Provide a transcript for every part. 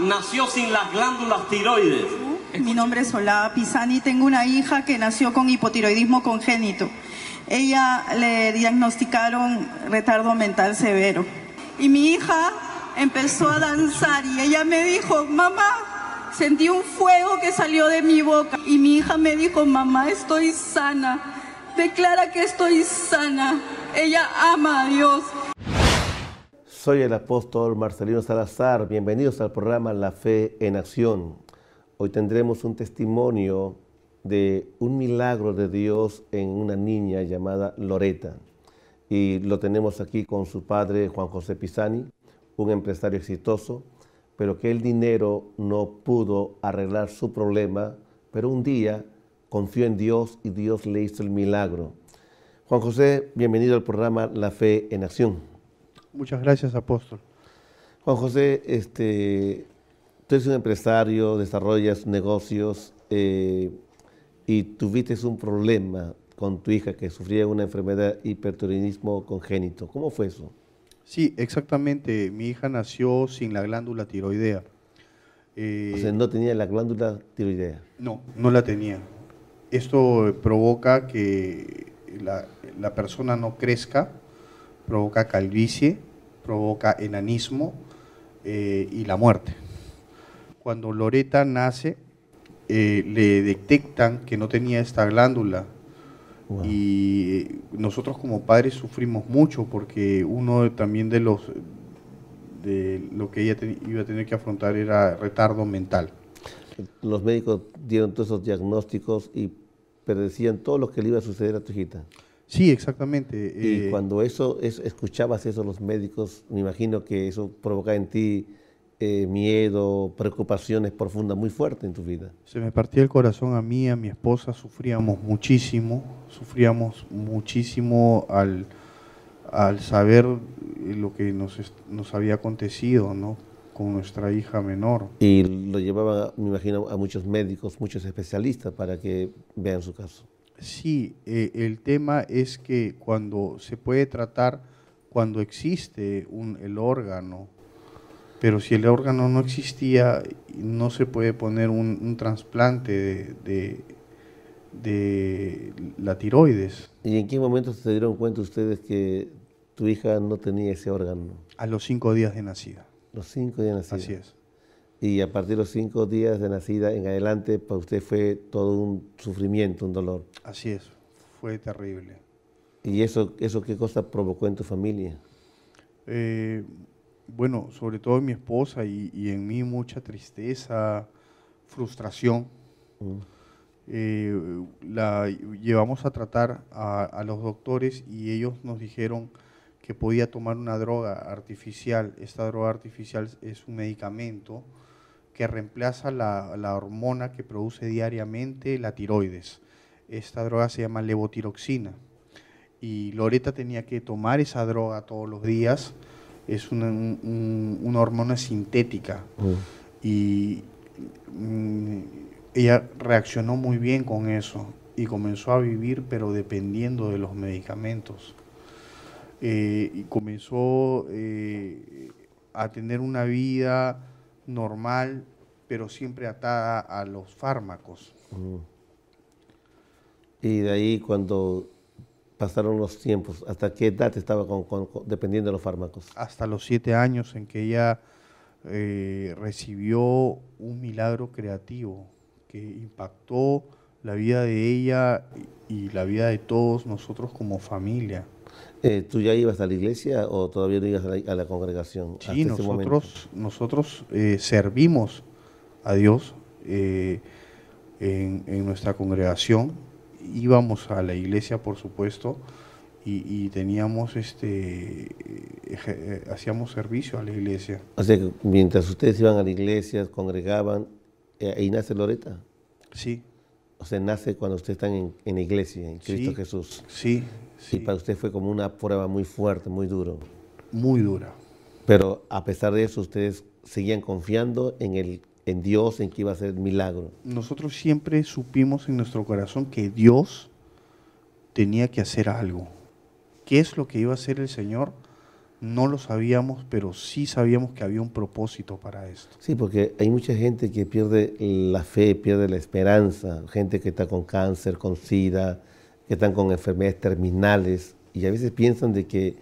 nació sin las glándulas tiroides. Mi nombre es Olá Pisani, tengo una hija que nació con hipotiroidismo congénito. Ella le diagnosticaron retardo mental severo. Y mi hija empezó a danzar y ella me dijo, mamá, sentí un fuego que salió de mi boca. Y mi hija me dijo, mamá, estoy sana. Declara que estoy sana. Ella ama a Dios. Soy el apóstol Marcelino Salazar. Bienvenidos al programa La Fe en Acción. Hoy tendremos un testimonio de un milagro de Dios en una niña llamada Loreta. Y lo tenemos aquí con su padre Juan José Pisani, un empresario exitoso, pero que el dinero no pudo arreglar su problema, pero un día confió en Dios y Dios le hizo el milagro. Juan José, bienvenido al programa La Fe en Acción. Muchas gracias, apóstol. Juan José, este, tú eres un empresario, desarrollas negocios eh, y tuviste un problema con tu hija que sufría una enfermedad hiperturinismo congénito. ¿Cómo fue eso? Sí, exactamente. Mi hija nació sin la glándula tiroidea. Eh, o sea, no tenía la glándula tiroidea. No, no la tenía. Esto provoca que la persona no crezca, provoca calvicie provoca enanismo eh, y la muerte. Cuando Loreta nace, eh, le detectan que no tenía esta glándula. Y eh, nosotros como padres sufrimos mucho porque uno también de los de lo que ella iba a tener que afrontar era retardo mental. Los médicos dieron todos esos diagnósticos y predecían todo lo que le iba a suceder a tu hijita. Sí, exactamente. Y eh, cuando eso, escuchabas eso los médicos, me imagino que eso provocaba en ti eh, miedo, preocupaciones profundas muy fuertes en tu vida. Se me partía el corazón a mí, a mi esposa, sufríamos muchísimo, sufríamos muchísimo al, al saber lo que nos, nos había acontecido, ¿no? con nuestra hija menor. Y lo llevaba, me imagino, a muchos médicos, muchos especialistas para que vean su caso. Sí, eh, el tema es que cuando se puede tratar, cuando existe un, el órgano, pero si el órgano no existía, no se puede poner un, trasplante de, de, la tiroides. ¿Y en qué momento se dieron cuenta ustedes que tu hija no tenía ese órgano? A los cinco días de nacida. Los cinco días de nacida. Así es y a partir de los cinco días de nacida en adelante, para usted fue todo un sufrimiento, un dolor. Así es, fue terrible. ¿Y eso, eso qué cosa provocó en tu familia? Eh, bueno, sobre todo en mi esposa y, en mí mucha tristeza, frustración. Mm. Eh, la llevamos a tratar a, los doctores y ellos nos dijeron que podía tomar una droga artificial. Esta droga artificial es un medicamento que reemplaza la, hormona que produce diariamente la tiroides. Esta droga se llama levotiroxina y Loreta tenía que tomar esa droga todos los días. Es una, hormona sintética mm. y mm, ella reaccionó muy bien con eso y comenzó a vivir pero dependiendo de los medicamentos. Eh, y comenzó eh, a tener una vida normal, pero siempre atada a los fármacos. Mm. Y de ahí cuando pasaron los tiempos, ¿hasta qué edad estaba con, dependiendo de los fármacos? Hasta los siete años en que ella eh, recibió un milagro creativo que impactó la vida de ella y la vida de todos nosotros como familia. Eh, ¿Tú ya ibas a la iglesia o todavía no ibas a la, congregación? Sí, nosotros, eh, servimos a Dios eh, en, nuestra congregación. Íbamos a la iglesia, por supuesto, y, teníamos este hacíamos servicio a la iglesia. O sea, que mientras ustedes iban a la iglesia, congregaban, ¿ahí nace Loreta? Sí, o sea, nace cuando usted está en, en iglesia, en Cristo Jesús. Sí, sí. Y para usted fue como una prueba muy fuerte, muy duro. Muy dura. Pero a pesar de eso, ustedes seguían confiando en, el, en Dios, en que iba a ser milagro. Nosotros siempre supimos en nuestro corazón que Dios tenía que hacer algo. ¿Qué es lo que iba a hacer el Señor? no lo sabíamos, pero sí sabíamos que había un propósito para esto. Sí, porque hay mucha gente que pierde la fe, pierde la esperanza, gente que está con cáncer, con sida, que están con enfermedades terminales y a veces piensan de que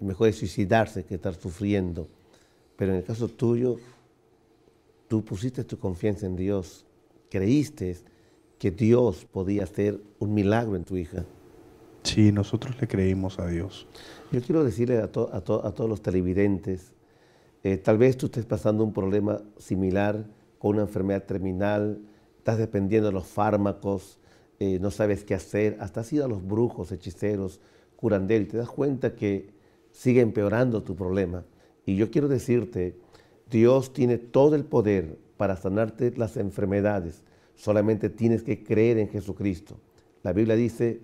mejor es suicidarse que estar sufriendo. Pero en el caso tuyo, tú pusiste tu confianza en Dios, creíste que Dios podía hacer un milagro en tu hija. Sí, nosotros le creímos a Dios. Yo quiero decirle a, todos los televidentes, eh, tal vez tú estés pasando un problema similar con una enfermedad terminal, estás dependiendo de los fármacos, eh, no sabes qué hacer, hasta has ido a los brujos, hechiceros, curanderos, te das cuenta que sigue empeorando tu problema. Y yo quiero decirte, Dios tiene todo el poder para sanarte las enfermedades. Solamente tienes que creer en Jesucristo. La Biblia dice,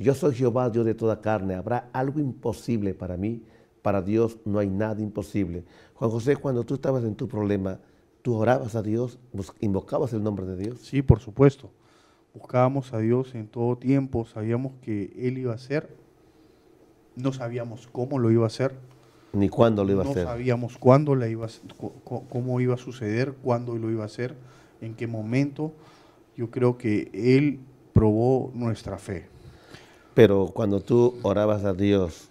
yo soy Jehová, Dios de toda carne. ¿Habrá algo imposible para mí? Para Dios no hay nada imposible. Juan José, cuando tú estabas en tu problema, ¿tú orabas a Dios? ¿Invocabas el nombre de Dios? Sí, por supuesto. Buscábamos a Dios en todo tiempo. Sabíamos que Él iba a hacer. No sabíamos cómo lo iba a hacer. Ni cuándo lo iba a hacer. No sabíamos cuándo iba a, cómo iba a suceder, cuándo lo iba a hacer, en qué momento. Yo creo que Él probó nuestra fe. Pero cuando tú orabas a Dios,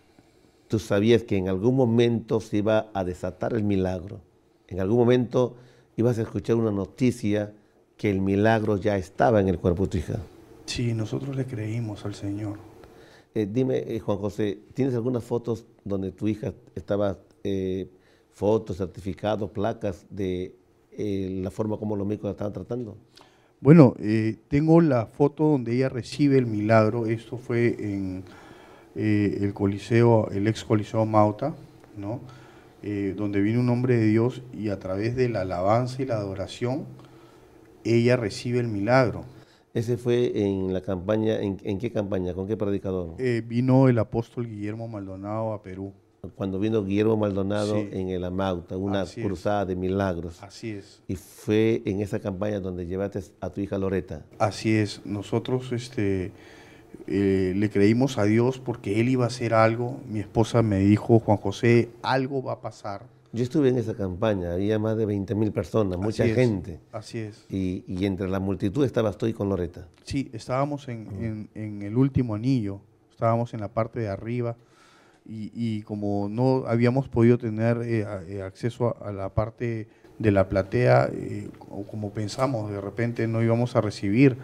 tú sabías que en algún momento se iba a desatar el milagro. En algún momento ibas a escuchar una noticia que el milagro ya estaba en el cuerpo de tu hija. Sí, nosotros le creímos al Señor. Eh, dime, eh, Juan José, ¿tienes algunas fotos donde tu hija estaba, eh, fotos, certificados, placas de la forma como los médicos la estaban tratando? Bueno, eh, tengo la foto donde ella recibe el milagro. Esto fue en eh, el Coliseo, el ex Coliseo Mauta, ¿no? Eh, donde vino un hombre de Dios y a través de la alabanza y la adoración, ella recibe el milagro. Ese fue en la campaña, ¿en, en qué campaña? ¿Con qué predicador? vino el apóstol Guillermo Maldonado a Perú cuando vino Guillermo Maldonado en el Amauta, una cruzada de milagros. Así es. Y fue en esa campaña donde llevaste a tu hija Loreta. Así es, nosotros este, eh, le creímos a Dios porque Él iba a hacer algo. Mi esposa me dijo, Juan José, algo va a pasar. Yo estuve en esa campaña, había más de 20 mil personas, mucha gente. así es. Y, entre la multitud estaba estoy con Loreta. Sí, estábamos en, en el último anillo, estábamos en la parte de arriba y, como no habíamos podido tener eh, eh, acceso a, la parte de la platea, eh, o como pensamos, de repente no íbamos a recibir,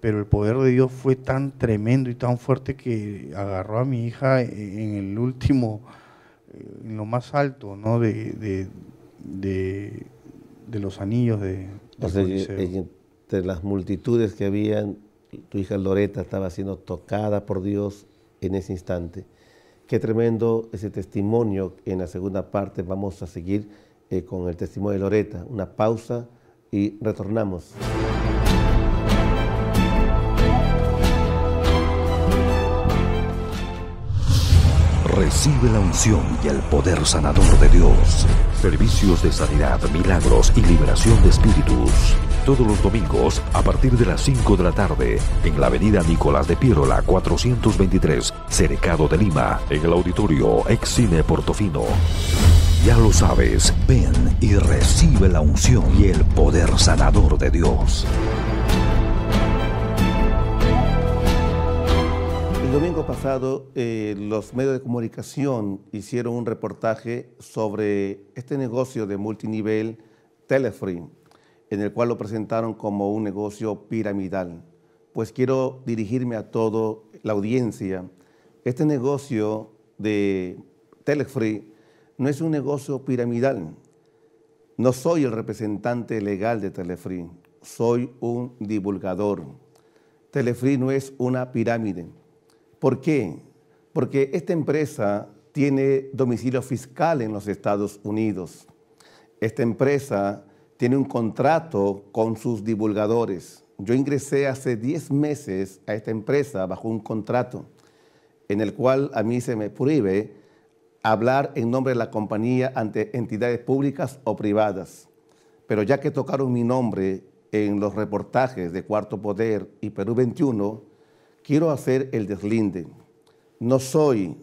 pero el poder de Dios fue tan tremendo y tan fuerte que agarró a mi hija en el último, en lo más alto, ¿no? De, los anillos de... O entre las multitudes que habían, tu hija Loreta estaba siendo tocada por Dios en ese instante. Qué tremendo ese testimonio. En la segunda parte vamos a seguir eh, con el testimonio de Loreta. Una pausa y retornamos. Recibe la unción y el poder sanador de Dios. Servicios de sanidad, milagros y liberación de espíritus todos los domingos a partir de las 5 de la tarde en la avenida Nicolás de Pirola 423, Cerecado de Lima, en el auditorio Cine Portofino. Ya lo sabes, ven y recibe la unción y el poder sanador de Dios. El domingo pasado eh, los medios de comunicación hicieron un reportaje sobre este negocio de multinivel Telefree en el cual lo presentaron como un negocio piramidal. Pues quiero dirigirme a toda la audiencia. Este negocio de Telefree no es un negocio piramidal. No soy el representante legal de Telefree, soy un divulgador. Telefree no es una pirámide. ¿Por qué? Porque esta empresa tiene domicilio fiscal en los Estados Unidos. Esta empresa tiene un contrato con sus divulgadores. Yo ingresé hace 10 meses a esta empresa bajo un contrato en el cual a mí se me prohíbe hablar en nombre de la compañía ante entidades públicas o privadas. Pero ya que tocaron mi nombre en los reportajes de Cuarto Poder y Perú 21, quiero hacer el deslinde. No soy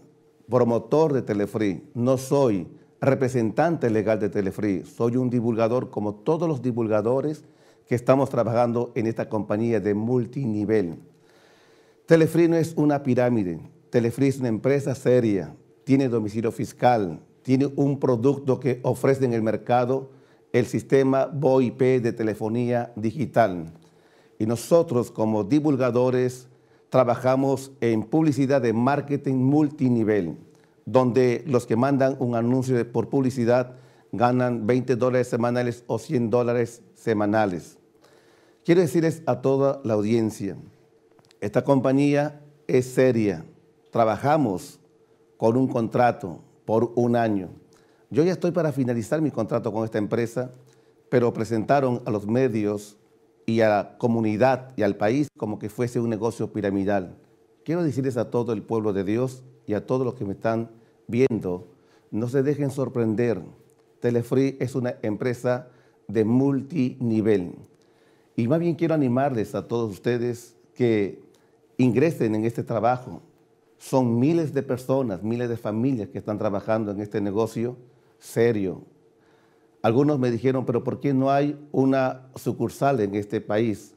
promotor de Telefree, no soy representante legal de Telefree. Soy un divulgador como todos los divulgadores que estamos trabajando en esta compañía de multinivel. Telefree no es una pirámide. Telefree es una empresa seria, tiene domicilio fiscal, tiene un producto que ofrece en el mercado el sistema VoIP de telefonía digital. Y nosotros como divulgadores trabajamos en publicidad de marketing multinivel donde los que mandan un anuncio por publicidad ganan 20 dólares semanales o 100 dólares semanales. Quiero decirles a toda la audiencia, esta compañía es seria. Trabajamos con un contrato por un año. Yo ya estoy para finalizar mi contrato con esta empresa, pero presentaron a los medios y a la comunidad y al país como que fuese un negocio piramidal. Quiero decirles a todo el pueblo de Dios y a todos los que me están viendo, no se dejen sorprender. Telefree es una empresa de multinivel. Y más bien quiero animarles a todos ustedes que ingresen en este trabajo. Son miles de personas, miles de familias que están trabajando en este negocio serio. Algunos me dijeron, pero ¿por qué no hay una sucursal en este país?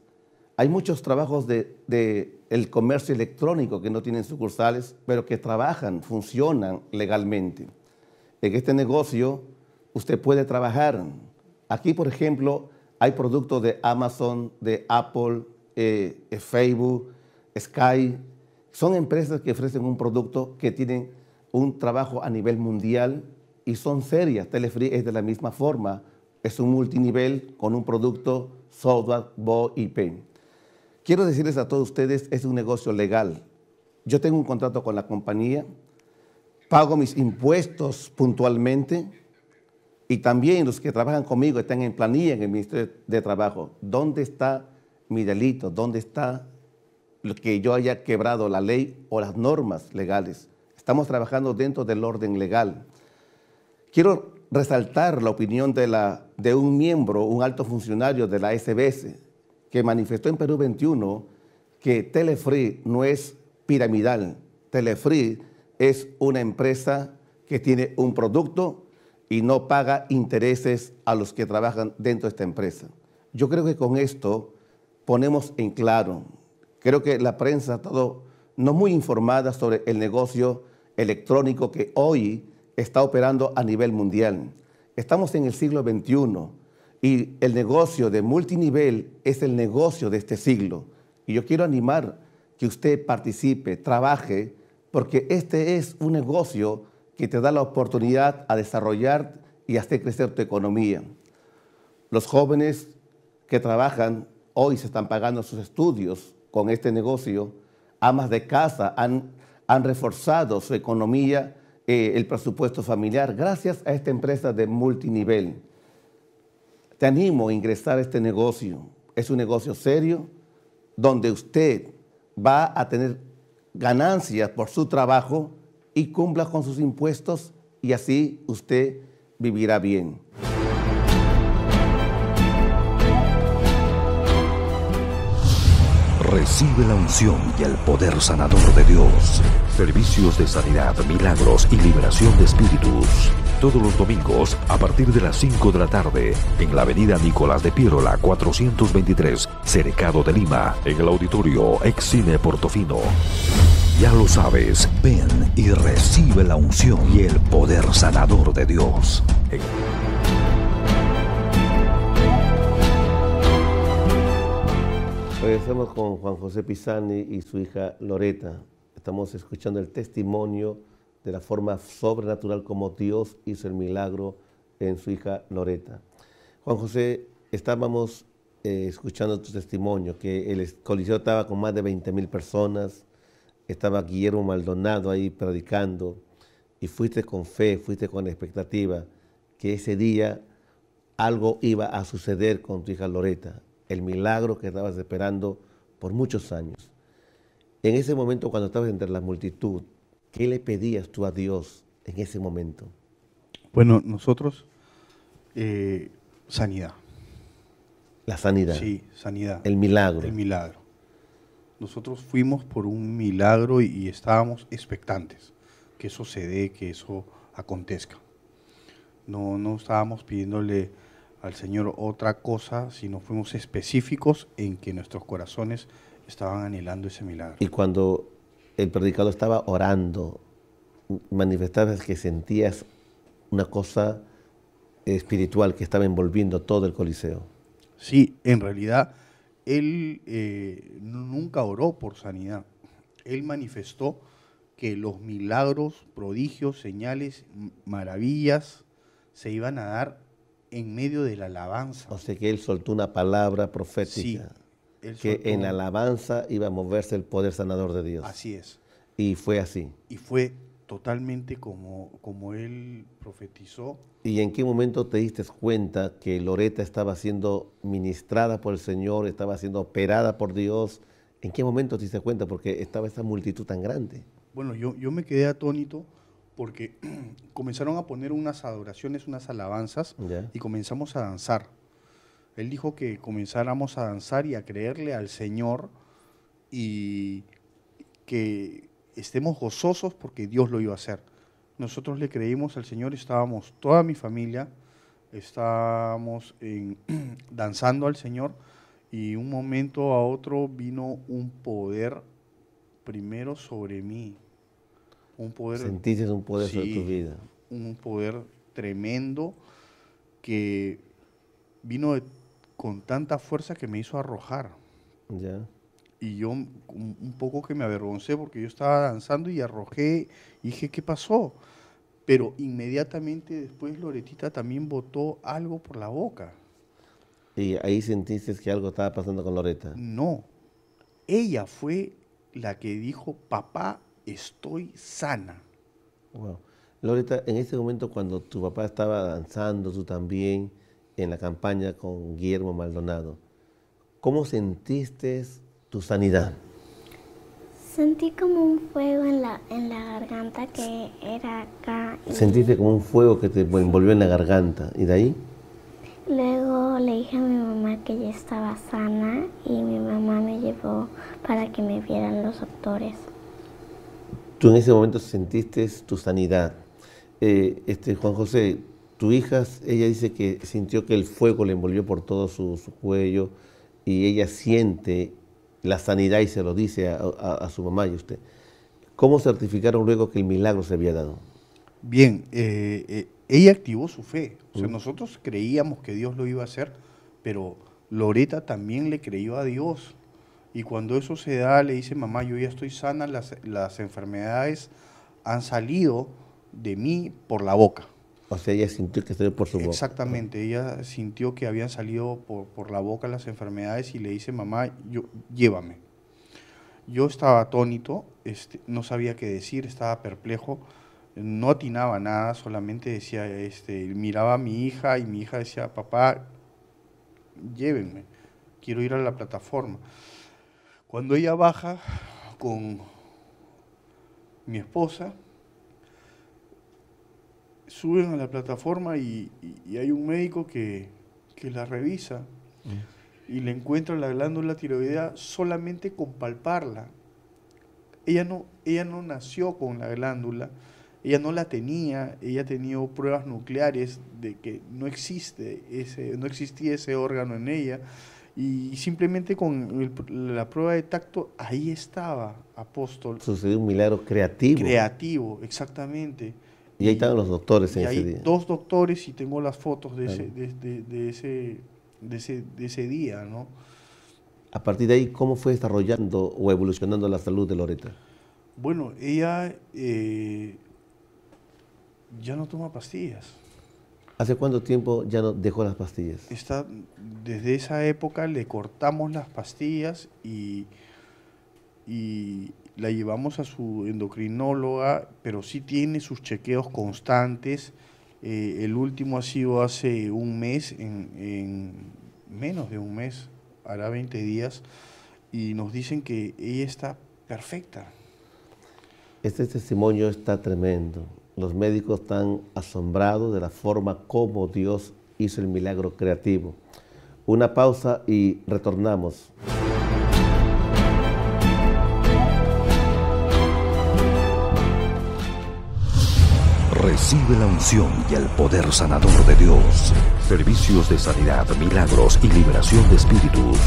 Hay muchos trabajos de, de el comercio electrónico que no tienen sucursales, pero que trabajan, funcionan legalmente. En este negocio usted puede trabajar. Aquí, por ejemplo, hay productos de Amazon, de Apple, eh, eh, Facebook, Sky. Son empresas que ofrecen un producto que tienen un trabajo a nivel mundial y son serias. Telefree es de la misma forma. Es un multinivel con un producto, software, bo y pen. Quiero decirles a todos ustedes, es un negocio legal. Yo tengo un contrato con la compañía, pago mis impuestos puntualmente y también los que trabajan conmigo están en planilla en el Ministerio de Trabajo. ¿Dónde está mi delito? ¿Dónde está lo que yo haya quebrado la ley o las normas legales? Estamos trabajando dentro del orden legal. Quiero resaltar la opinión de, de un miembro, un alto funcionario de la SBS, que manifestó en Perú 21 que Telefree no es piramidal. Telefree es una empresa que tiene un producto y no paga intereses a los que trabajan dentro de esta empresa. Yo creo que con esto ponemos en claro, creo que la prensa ha estado no muy informada sobre el negocio electrónico que hoy está operando a nivel mundial. Estamos en el siglo XXI y el negocio de multinivel es el negocio de este siglo. Y yo quiero animar que usted participe, trabaje, porque este es un negocio que te da la oportunidad a desarrollar y hacer crecer tu economía. Los jóvenes que trabajan hoy se están pagando sus estudios con este negocio. Amas de casa han, reforzado su economía, eh, el presupuesto familiar, gracias a esta empresa de multinivel te animo a ingresar a este negocio. Es un negocio serio donde usted va a tener ganancias por su trabajo y cumpla con sus impuestos y así usted vivirá bien. Recibe la unción y el poder sanador de Dios. Servicios de sanidad, milagros y liberación de espíritus. Todos los domingos a partir de las 5 de la tarde en la avenida Nicolás de Pirola 423, Cercado de Lima, en el auditorio Excine Portofino. Ya lo sabes, ven y recibe la unción y el poder sanador de Dios. Regresamos con Juan José Pisani y su hija Loreta. Estamos escuchando el testimonio de la forma sobrenatural como Dios hizo el milagro en su hija Loreta. Juan José, estábamos eh, escuchando tu testimonio, que el coliseo estaba con más de 20 mil personas, estaba Guillermo Maldonado ahí predicando, y fuiste con fe, fuiste con expectativa, que ese día algo iba a suceder con tu hija Loreta, el milagro que estabas esperando por muchos años. En ese momento cuando estabas entre la multitud, ¿qué le pedías tú a Dios en ese momento? Bueno, nosotros, eh, sanidad. La sanidad. Sí, sanidad. El milagro. El milagro. Nosotros fuimos por un milagro y, estábamos expectantes que eso se dé, que eso acontezca. No, no estábamos pidiéndole al Señor otra cosa, sino fuimos específicos en que nuestros corazones estaban anhelando ese milagro. Y cuando el predicador estaba orando, manifestabas que sentías una cosa espiritual que estaba envolviendo todo el Coliseo. Sí, en realidad él eh, nunca oró por sanidad. Él manifestó que los milagros, prodigios, señales, maravillas se iban a dar en medio de la alabanza. O sea que él soltó una palabra profética. Sí que en alabanza iba a moverse el poder sanador de Dios. Así es. Y fue así. Y fue totalmente como, como él profetizó. ¿Y en qué momento te diste cuenta que Loreta estaba siendo ministrada por el Señor, estaba siendo operada por Dios? ¿En qué momento te diste cuenta? Porque estaba esa multitud tan grande. Bueno, yo, yo me quedé atónito porque comenzaron a poner unas adoraciones, unas alabanzas y comenzamos a danzar. Él dijo que comenzáramos a danzar y a creerle al Señor y que estemos gozosos porque Dios lo iba a hacer. Nosotros le creímos al Señor, estábamos toda mi familia, estábamos danzando al Señor y un momento a otro vino un poder primero sobre mí. Un poder. Sentiste un poder sobre tu vida. Un poder tremendo que vino de con tanta fuerza que me hizo arrojar. Ya. Y yo un poco que me avergoncé porque yo estaba danzando y arrojé, y dije, ¿qué pasó? Pero inmediatamente después Loretita también botó algo por la boca. ¿Y ahí sentiste que algo estaba pasando con Loreta? No. Ella fue la que dijo, papá, estoy sana. Loreta, en ese momento cuando tu papá estaba danzando, tú también, en la campaña con Guillermo Maldonado. ¿Cómo sentiste tu sanidad? Sentí como un fuego en la, en la garganta que era acá. Sentiste como un fuego que te envolvió en la garganta. ¿Y de ahí? Luego le dije a mi mamá que ya estaba sana y mi mamá me llevó para que me vieran los doctores. Tú en ese momento sentiste tu sanidad. Eh, este Juan José, tu hija, ella dice que sintió que el fuego le envolvió por todo su, cuello y ella siente la sanidad y se lo dice a, su mamá y a usted. ¿Cómo certificaron luego que el milagro se había dado? Bien, eh, eh, ella activó su fe. sea, mm. nosotros creíamos que Dios lo iba a hacer, pero Loreta también le creyó a Dios. Y cuando eso se da, le dice, mamá, yo ya estoy sana, las enfermedades han salido de mí por la boca. O sea, ella sintió que salió por su boca. Exactamente, ella sintió que habían salido por, la boca las enfermedades y le dice, mamá, yo, llévame. Yo estaba atónito, este, no sabía qué decir, estaba perplejo, no atinaba nada, solamente decía, este, miraba a mi hija y mi hija decía, papá, llévenme, quiero ir a la plataforma. Cuando ella baja con mi esposa, suben a la plataforma y, hay un médico que, que la revisa mm. y le encuentra la glándula tiroidea solamente con palparla. Ella no, ella no nació con la glándula, ella no la tenía, ella ha tenido pruebas nucleares de que no, existe ese, no existía ese órgano en ella. Y simplemente con la prueba de tacto, ahí estaba, apóstol. Sucedió un milagro creativo. Creativo, exactamente. Y ahí estaban los doctores en ese hay día. Dos doctores y tengo las fotos de, ese, de, ese, día, ¿no? A partir de ahí, ¿cómo fue desarrollando o evolucionando la salud de Loreta? Bueno, ella eh, ya no toma pastillas. ¿Hace cuánto tiempo ya no dejó las pastillas? Está, desde esa época le cortamos las pastillas y, y la llevamos a su endocrinóloga, pero sí tiene sus chequeos constantes. Eh, el último ha sido hace un mes, en, menos de un mes, hará 20 días, y nos dicen que ella está perfecta. Este testimonio está tremendo. Los médicos están asombrados de la forma como Dios hizo el milagro creativo. Una pausa y retornamos. Recibe la unción y el poder sanador de Dios. Servicios de sanidad, milagros y liberación de espíritus.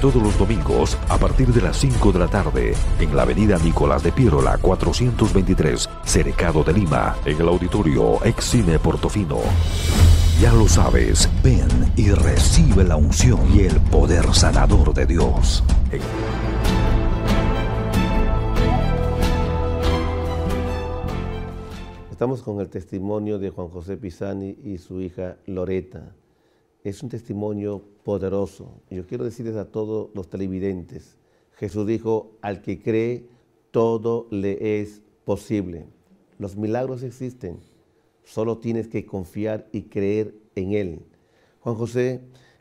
Todos los domingos a partir de las 5 de la tarde en la avenida Nicolás de Pirola 423, Cercado de Lima, en el auditorio Cine Portofino. Ya lo sabes, ven y recibe la unción y el poder sanador de Dios. Estamos con el testimonio de Juan José Pisani y su hija Loreta. Es un testimonio poderoso. Yo quiero decirles a todos los televidentes, Jesús dijo, al que cree, todo le es posible. Los milagros existen, solo tienes que confiar y creer en Él. Juan José,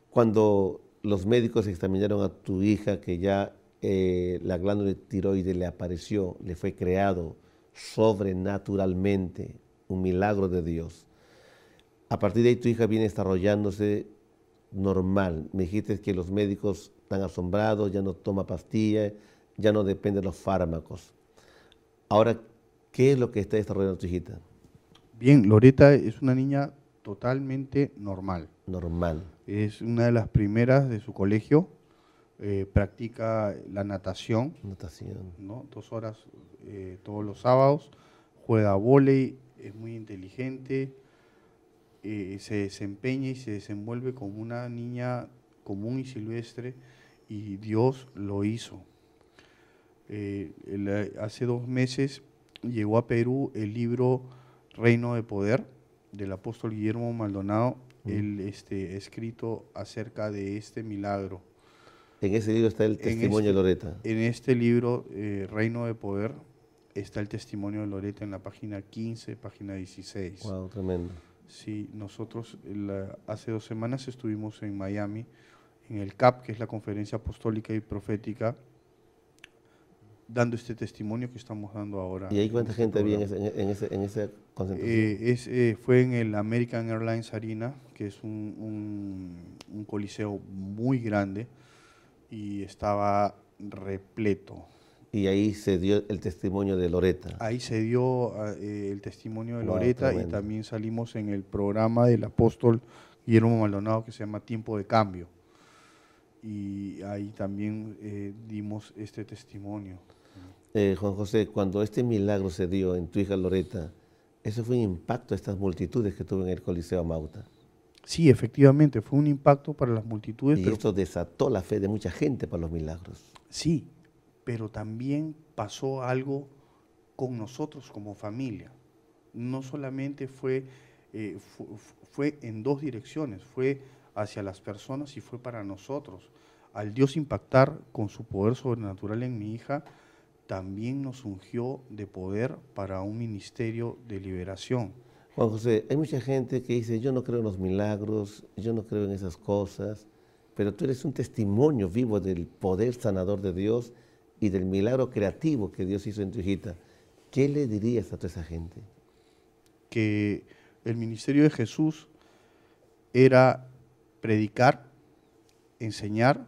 cuando los médicos examinaron a tu hija que ya eh, la glándula tiroides le apareció, le fue creado, sobrenaturalmente, un milagro de Dios. A partir de ahí tu hija viene desarrollándose normal. Me dijiste que los médicos están asombrados, ya no toma pastillas, ya no depende de los fármacos. Ahora, ¿qué es lo que está desarrollando tu hijita? Bien, Loreta es una niña totalmente normal. Normal. Es una de las primeras de su colegio. Eh, practica la natación. Natación. ¿no? Dos horas eh, todos los sábados, juega volei, es muy inteligente, eh, se desempeña y se desenvuelve como una niña común y silvestre y Dios lo hizo. Eh, hace dos meses llegó a Perú el libro Reino de Poder del apóstol Guillermo Maldonado, este, escrito acerca de este milagro. En ese libro está el testimonio de este, Loreta. En este libro, Reino de Poder, está el testimonio de Loreta en la página 15, página 16. Wow, tremendo. Sí, nosotros eh, hace dos semanas estuvimos en Miami, en el CAP, que es la Conferencia Apostólica y Profética, dando este testimonio que estamos dando ahora. ¿Y hay cuánta este gente había en, ese, en, concentración? Eh, eh, fue en el American Airlines Arena, que es un, un coliseo muy grande, y estaba repleto, y ahí se dio el testimonio de Loreta. Ahí se dio ah, eh, el testimonio de Loreta y también salimos en el programa del apóstol Guillermo Maldonado que se llama Tiempo de Cambio. Y ahí también eh, dimos este testimonio. Eh, Juan José, cuando este milagro se dio en tu hija Loreta, eso fue un impacto a estas multitudes que tuvo en el Coliseo Mauta. Sí, efectivamente, fue un impacto para las multitudes. Y pero... esto desató la fe de mucha gente para los milagros. Sí, pero también pasó algo con nosotros como familia. No solamente eh, fue, en dos direcciones, fue hacia las personas y fue para nosotros. Al Dios impactar con su poder sobrenatural en mi hija, también nos ungió de poder para un ministerio de liberación. Juan José, hay mucha gente que dice, yo no creo en los milagros, yo no creo en esas cosas, pero tú eres un testimonio vivo del poder sanador de Dios y del milagro creativo que Dios hizo en tu hijita, ¿qué le dirías a toda esa gente? Que el ministerio de Jesús era predicar, enseñar,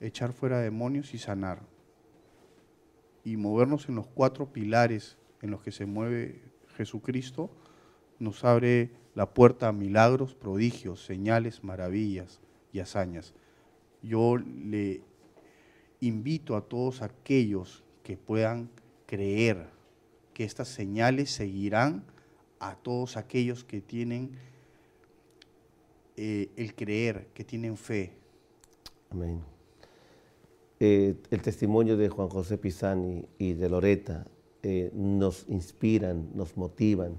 echar fuera demonios y sanar. Y movernos en los cuatro pilares en los que se mueve Jesucristo nos abre la puerta a milagros, prodigios, señales, maravillas y hazañas. Yo le invito a todos aquellos que puedan creer que estas señales seguirán a todos aquellos que tienen eh, el creer, que tienen fe. Amén. Eh, el testimonio de Juan José Pisani y de Loreta eh, nos inspiran, nos motivan.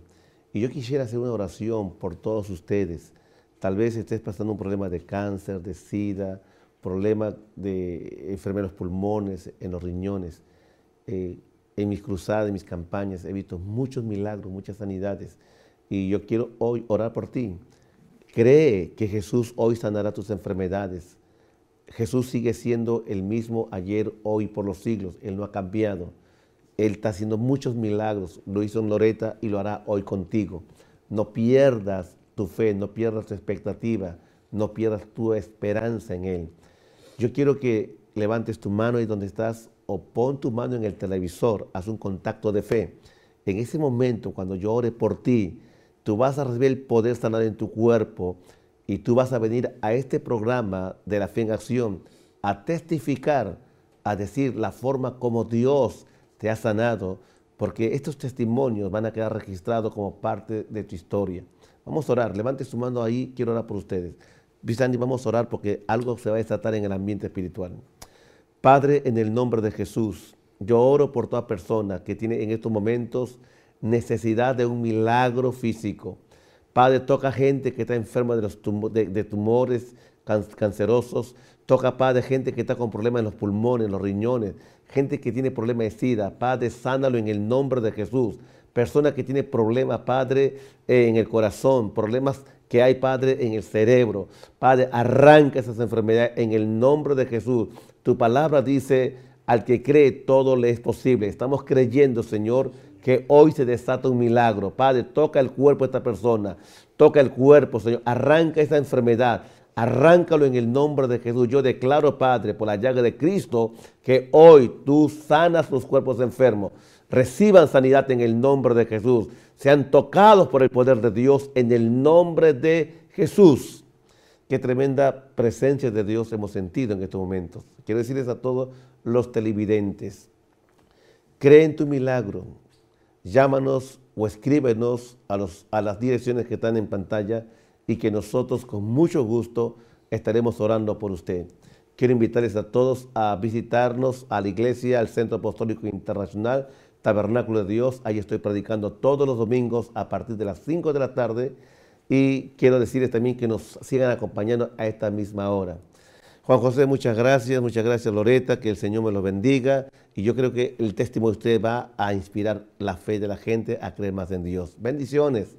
Y yo quisiera hacer una oración por todos ustedes. Tal vez estés pasando un problema de cáncer, de sida, problemas de enfermedad pulmones, en los riñones. Eh, en mis cruzadas, en mis campañas, he visto muchos milagros, muchas sanidades. Y yo quiero hoy orar por ti. Cree que Jesús hoy sanará tus enfermedades. Jesús sigue siendo el mismo ayer, hoy, por los siglos. Él no ha cambiado. Él está haciendo muchos milagros. Lo hizo en Loreta y lo hará hoy contigo. No pierdas tu fe, no pierdas tu expectativa, no pierdas tu esperanza en Él. Yo quiero que levantes tu mano ahí donde estás o pon tu mano en el televisor, haz un contacto de fe. En ese momento, cuando yo ore por ti, tú vas a recibir el poder sanar en tu cuerpo y tú vas a venir a este programa de la fe en acción a testificar, a decir la forma como Dios te ha sanado, porque estos testimonios van a quedar registrados como parte de tu historia. Vamos a orar, levante su mano ahí, quiero orar por ustedes y vamos a orar porque algo se va a desatar en el ambiente espiritual. Padre, en el nombre de Jesús, yo oro por toda persona que tiene en estos momentos necesidad de un milagro físico. Padre, toca gente que está enferma de, los de, tumores cancerosos. Toca, Padre, gente que está con problemas en los pulmones, en los riñones. Gente que tiene problemas de sida. Padre, sánalo en el nombre de Jesús. Persona que tiene problemas, Padre, eh, en el corazón, problemas que hay, Padre, en el cerebro. Padre, arranca esas enfermedades en el nombre de Jesús. Tu palabra dice, al que cree todo le es posible. Estamos creyendo, Señor, que hoy se desata un milagro. Padre, toca el cuerpo de esta persona. Toca el cuerpo, Señor. Arranca esa enfermedad. Arráncalo en el nombre de Jesús. Yo declaro, Padre, por la llaga de Cristo, que hoy tú sanas los cuerpos enfermos. Reciban sanidad en el nombre de Jesús sean tocados por el poder de Dios en el nombre de Jesús. Qué tremenda presencia de Dios hemos sentido en estos momentos. Quiero decirles a todos los televidentes, cree en tu milagro, llámanos o escríbenos a, a las direcciones que están en pantalla y que nosotros con mucho gusto estaremos orando por usted. Quiero invitarles a todos a visitarnos a la iglesia, al Centro Apostólico Internacional, Tabernáculo de Dios. Ahí estoy predicando todos los domingos a partir de las 5 de la tarde. Y quiero decirles también que nos sigan acompañando a esta misma hora. Juan José, muchas gracias, muchas gracias Loreta, que el Señor me los bendiga. Y yo creo que el testimonio de usted va a inspirar la fe de la gente a creer más en Dios. Bendiciones.